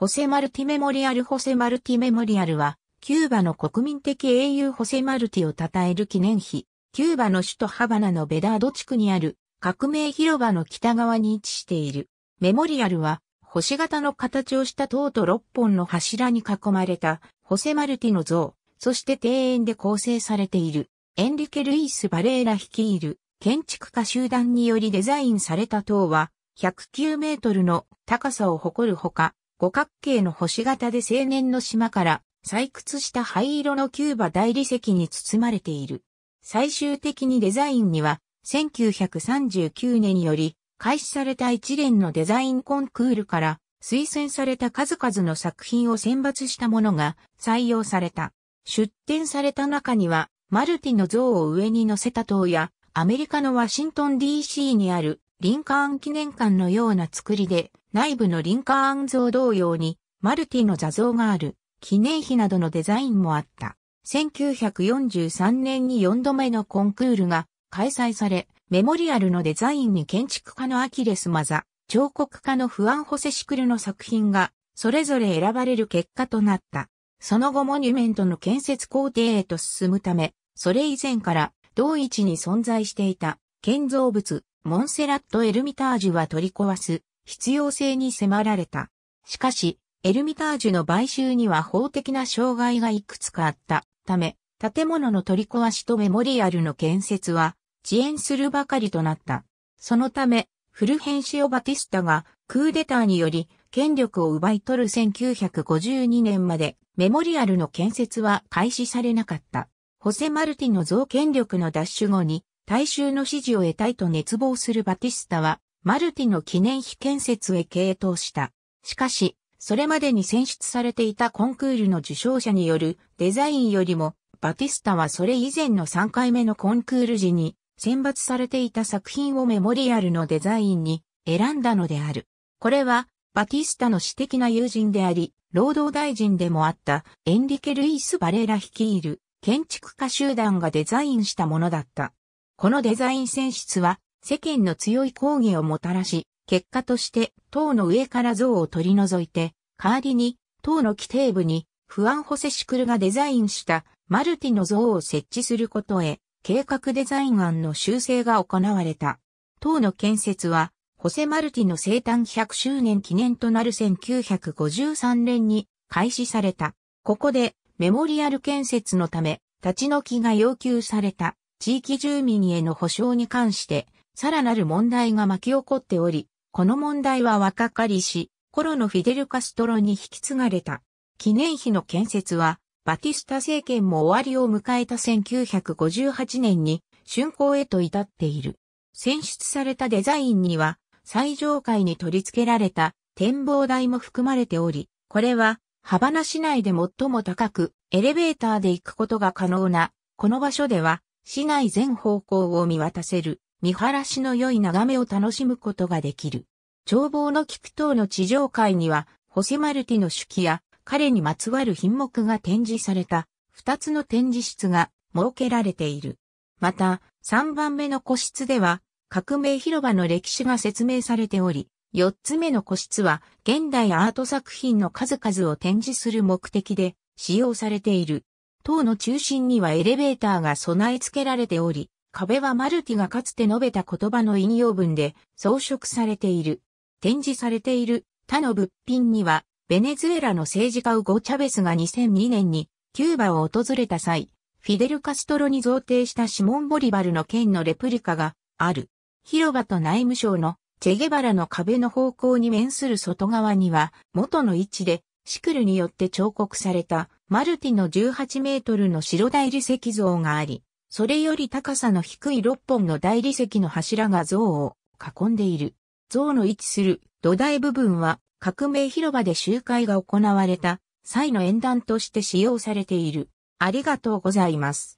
ホセ・マルティ・メモリアル・ホセ・マルティ・メモリアルは、キューバの国民的英雄ホセ・マルティを称える記念碑、キューバの首都ハバナのベダード地区にある革命広場の北側に位置している。メモリアルは、星型の形をした塔と6本の柱に囲まれたホセ・マルティの像、そして庭園で構成されている。エンリケ・ルイス・バレーラ率いる建築家集団によりデザインされた塔は、109メートルの高さを誇るほか、五角形の星型で青年の島から採掘した灰色のキューバ大理石に包まれている。最終的にデザインには、1939年より開始された一連のデザインコンクールから推薦された数々の作品を選抜したものが採用された。出展された中には、マルティの像を上に乗せた塔や、アメリカのワシントン DC にあるリンカーン記念館のような作りで、内部のリンカーン像同様に、マルティの座像がある、記念碑などのデザインもあった。1943年に4度目のコンクールが開催され、メモリアルのデザインに建築家のアキレス・マザ、彫刻家のフアン・ホセ・シクルの作品が、それぞれ選ばれる結果となった。その後モニュメントの建設工程へと進むため、それ以前から同一に存在していた建造物、モンセラット・エルミタージュは取り壊す必要性に迫られた。しかし、エルミタージュの買収には法的な障害がいくつかあったため、建物の取り壊しとメモリアルの建設は遅延するばかりとなった。そのため、フルヘンシオ・バティスタがクーデターにより権力を奪い取る1952年までメモリアルの建設は開始されなかった。ホセ・マルティの増権力の奪取後に大衆の支持を得たいと熱望するバティスタはマルティの記念碑建設へ傾倒した。しかし、それまでに選出されていたコンクールの受賞者によるデザインよりも、バティスタはそれ以前の3回目のコンクール時に選抜されていた作品をメモリアルのデザインに選んだのである。これは、バティスタの私的な友人であり、労働大臣でもあったエンリケ・ルイス・バレラ率いる建築家集団がデザインしたものだった。このデザイン選出は世間の強い抗議をもたらし、結果として党の上から像を取り除いて、代わりに党の規定部にフアン・ホセ・シクルがデザインしたマルティの像を設置することへ、計画デザイン案の修正が行われた。党の建設は、ホセ・マルティの生誕100周年記念となる1953年に開始された。ここでメモリアル建設のため立ち退きが要求された地域住民への保障に関してさらなる問題が巻き起こっており、この問題は若かりし、コロのフィデル・カストロに引き継がれた。記念碑の建設は、バティスタ政権も終わりを迎えた1958年に、竣工へと至っている。選出されたデザインには、最上階に取り付けられた展望台も含まれており、これは、ハバナ市内で最も高く、エレベーターで行くことが可能な、この場所では、市内全方向を見渡せる、見晴らしの良い眺めを楽しむことができる。眺望の菊等の地上階には、ホセマルティの手記や彼にまつわる品目が展示された二つの展示室が設けられている。また、三番目の個室では、革命広場の歴史が説明されており、四つ目の個室は、現代アート作品の数々を展示する目的で使用されている。塔の中心にはエレベーターが備え付けられており、壁はマルティがかつて述べた言葉の引用文で装飾されている。展示されている他の物品には、ベネズエラの政治家ウゴ・チャベスが2002年にキューバを訪れた際、フィデル・カストロに贈呈したシモン・ボリバルの剣のレプリカがある。広場と内務省のチェゲバラの壁の方向に面する外側には、元の位置でシクルによって彫刻されたマルティの18メートルの白大理石像があり、それより高さの低い6本の大理石の柱が像を囲んでいる。像の位置する土台部分は革命広場で集会が行われた際の演壇として使用されている。ありがとうございます。